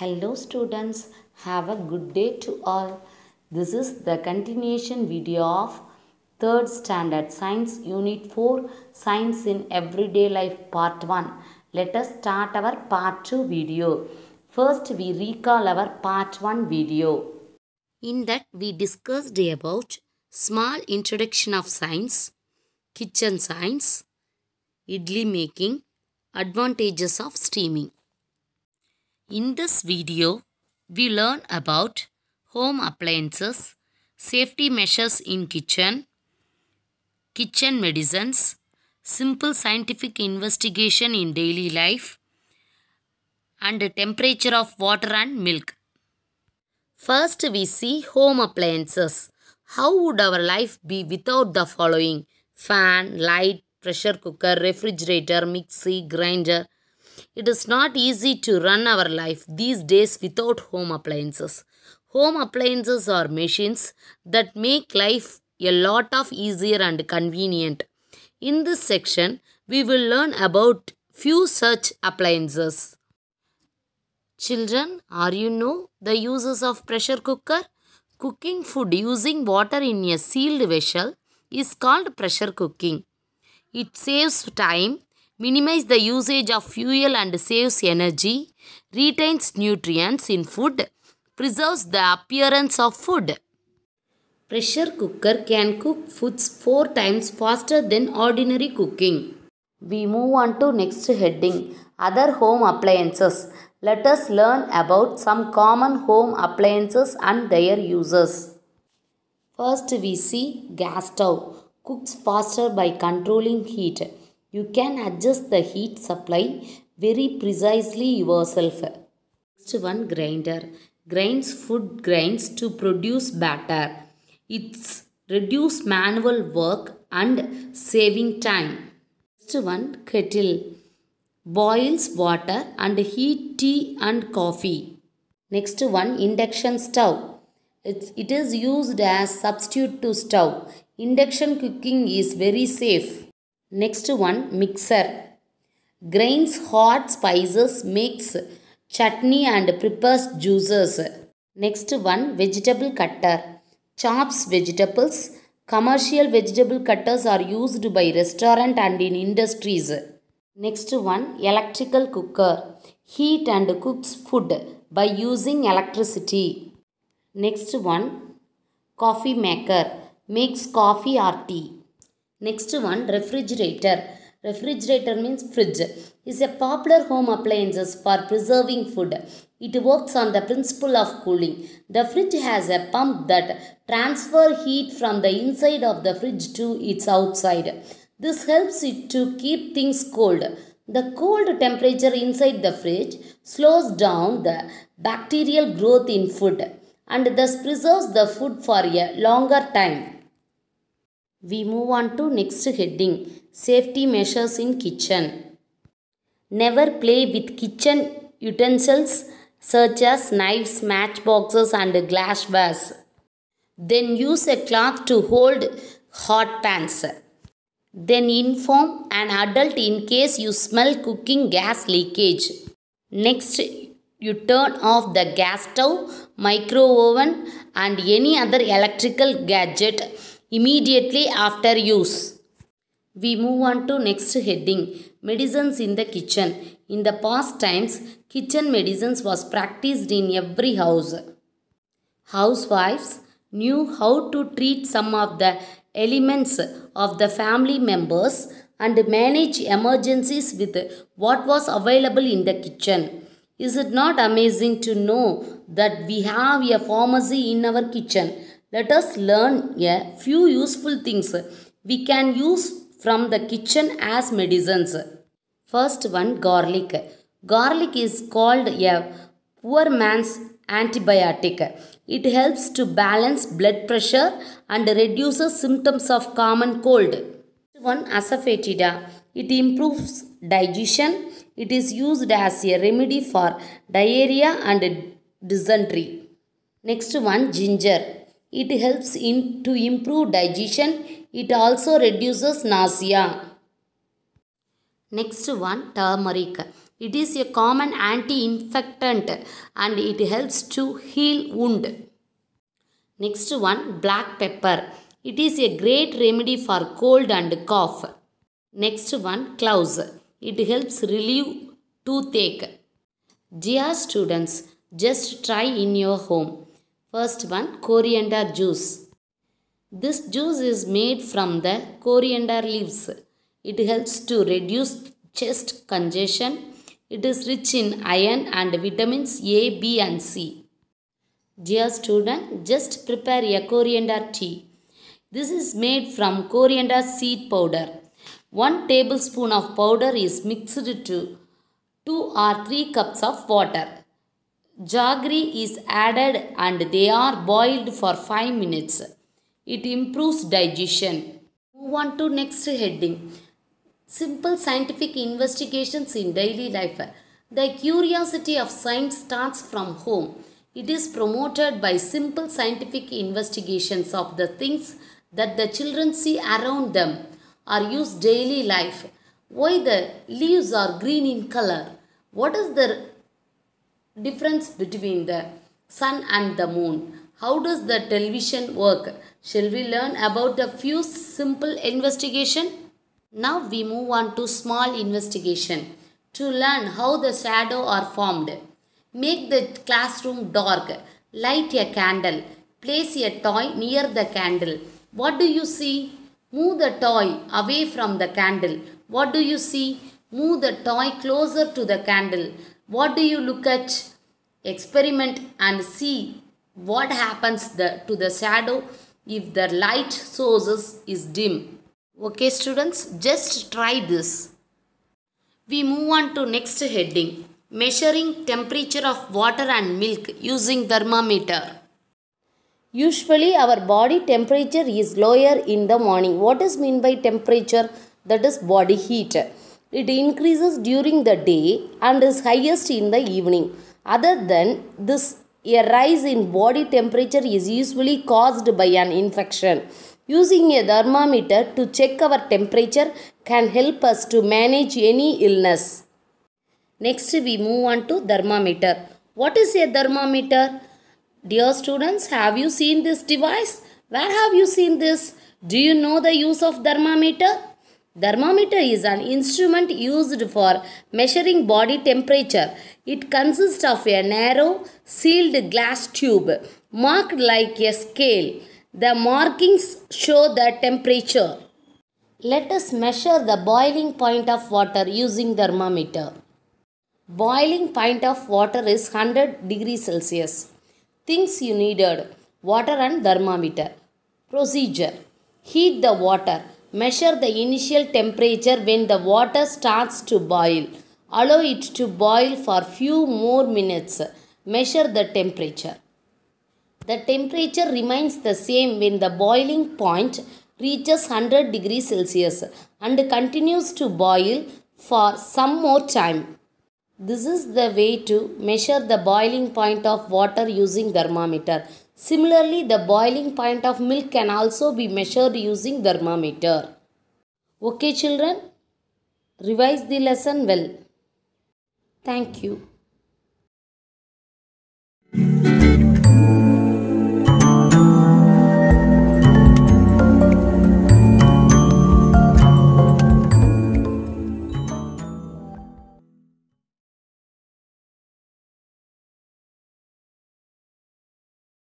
Hello students, have a good day to all. This is the continuation video of 3rd standard science unit 4 science in everyday life part 1. Let us start our part 2 video. First we recall our part 1 video. In that we discussed about small introduction of science, kitchen science, idli making, advantages of steaming. In this video, we learn about home appliances, safety measures in kitchen, kitchen medicines, simple scientific investigation in daily life, and temperature of water and milk. First, we see home appliances. How would our life be without the following? Fan, light, pressure cooker, refrigerator, mixer, grinder, it is not easy to run our life these days without home appliances. Home appliances are machines that make life a lot of easier and convenient. In this section, we will learn about few such appliances. Children, are you know the uses of pressure cooker? Cooking food using water in a sealed vessel is called pressure cooking. It saves time minimize the usage of fuel and saves energy, retains nutrients in food, preserves the appearance of food. Pressure cooker can cook foods 4 times faster than ordinary cooking. We move on to next heading, other home appliances. Let us learn about some common home appliances and their uses. First we see gas stove cooks faster by controlling heat. You can adjust the heat supply very precisely yourself. Next one grinder grinds food grains to produce batter. It's reduce manual work and saving time. Next one kettle boils water and heat tea and coffee. Next one induction stove. It's, it is used as substitute to stove. Induction cooking is very safe. Next one mixer. Grains, hot spices, mix, chutney and prepares juices. Next one vegetable cutter. Chops vegetables. Commercial vegetable cutters are used by restaurant and in industries. Next one electrical cooker. Heat and cooks food by using electricity. Next one coffee maker. Makes coffee or tea. Next one refrigerator. Refrigerator means fridge is a popular home appliances for preserving food. It works on the principle of cooling. The fridge has a pump that transfer heat from the inside of the fridge to its outside. This helps it to keep things cold. The cold temperature inside the fridge slows down the bacterial growth in food and thus preserves the food for a longer time. We move on to next heading Safety Measures in Kitchen. Never play with kitchen utensils such as knives, matchboxes, and glass vases. Then use a cloth to hold hot pans. Then inform an adult in case you smell cooking gas leakage. Next, you turn off the gas stove, microwave, and any other electrical gadget immediately after use. We move on to next heading medicines in the kitchen. In the past times, kitchen medicines was practiced in every house. Housewives knew how to treat some of the elements of the family members and manage emergencies with what was available in the kitchen. Is it not amazing to know that we have a pharmacy in our kitchen? let us learn a few useful things we can use from the kitchen as medicines. First one garlic. Garlic is called a poor man's antibiotic. It helps to balance blood pressure and reduces symptoms of common cold. One asafoetida. It improves digestion. It is used as a remedy for diarrhea and dysentery. Next one ginger. It helps in to improve digestion. It also reduces nausea. Next one, turmeric. It is a common anti-infectant and it helps to heal wound. Next one, black pepper. It is a great remedy for cold and cough. Next one, cloves. It helps relieve toothache. Dear students, just try in your home. First one coriander juice. This juice is made from the coriander leaves. It helps to reduce chest congestion. It is rich in iron and vitamins A, B and C. Dear student, just prepare a coriander tea. This is made from coriander seed powder. 1 tablespoon of powder is mixed to 2 or 3 cups of water. Jaggery is added and they are boiled for 5 minutes. It improves digestion. Move on to next heading. Simple scientific investigations in daily life. The curiosity of science starts from home. It is promoted by simple scientific investigations of the things that the children see around them or use daily life. Why the leaves are green in color? What is the difference between the sun and the moon. How does the television work? Shall we learn about a few simple investigation? Now we move on to small investigation to learn how the shadow are formed. Make the classroom dark. Light a candle. Place a toy near the candle. What do you see? Move the toy away from the candle. What do you see? Move the toy closer to the candle what do you look at? Experiment and see what happens the, to the shadow if the light sources is dim. Okay students, just try this. We move on to next heading. Measuring temperature of water and milk using thermometer. Usually our body temperature is lower in the morning. What is mean by temperature? That is body heat. It increases during the day and is highest in the evening. Other than this, a rise in body temperature is usually caused by an infection. Using a thermometer to check our temperature can help us to manage any illness. Next, we move on to thermometer. What is a thermometer? Dear students, have you seen this device? Where have you seen this? Do you know the use of thermometer? Thermometer is an instrument used for measuring body temperature. It consists of a narrow sealed glass tube marked like a scale. The markings show the temperature. Let us measure the boiling point of water using thermometer. Boiling point of water is 100 degrees Celsius. Things you needed. Water and thermometer. Procedure. Heat the water. Measure the initial temperature when the water starts to boil. Allow it to boil for few more minutes. Measure the temperature. The temperature remains the same when the boiling point reaches 100 degrees Celsius and continues to boil for some more time. This is the way to measure the boiling point of water using thermometer. Similarly, the boiling point of milk can also be measured using thermometer. Okay children, revise the lesson well. Thank you.